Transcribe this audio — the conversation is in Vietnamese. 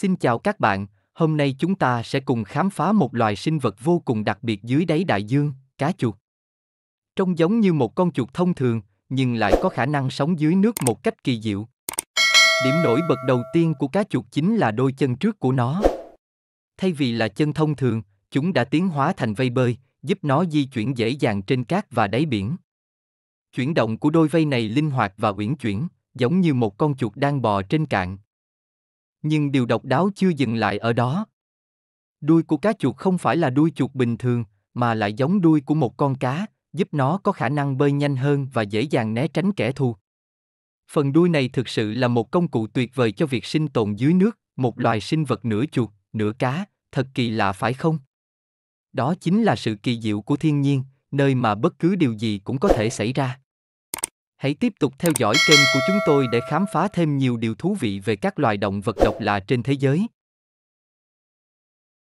Xin chào các bạn, hôm nay chúng ta sẽ cùng khám phá một loài sinh vật vô cùng đặc biệt dưới đáy đại dương, cá chuột. Trông giống như một con chuột thông thường, nhưng lại có khả năng sống dưới nước một cách kỳ diệu. Điểm nổi bật đầu tiên của cá chuột chính là đôi chân trước của nó. Thay vì là chân thông thường, chúng đã tiến hóa thành vây bơi, giúp nó di chuyển dễ dàng trên cát và đáy biển. Chuyển động của đôi vây này linh hoạt và uyển chuyển, giống như một con chuột đang bò trên cạn nhưng điều độc đáo chưa dừng lại ở đó. Đuôi của cá chuột không phải là đuôi chuột bình thường, mà lại giống đuôi của một con cá, giúp nó có khả năng bơi nhanh hơn và dễ dàng né tránh kẻ thù. Phần đuôi này thực sự là một công cụ tuyệt vời cho việc sinh tồn dưới nước, một loài sinh vật nửa chuột, nửa cá, thật kỳ lạ phải không? Đó chính là sự kỳ diệu của thiên nhiên, nơi mà bất cứ điều gì cũng có thể xảy ra. Hãy tiếp tục theo dõi kênh của chúng tôi để khám phá thêm nhiều điều thú vị về các loài động vật độc lạ trên thế giới.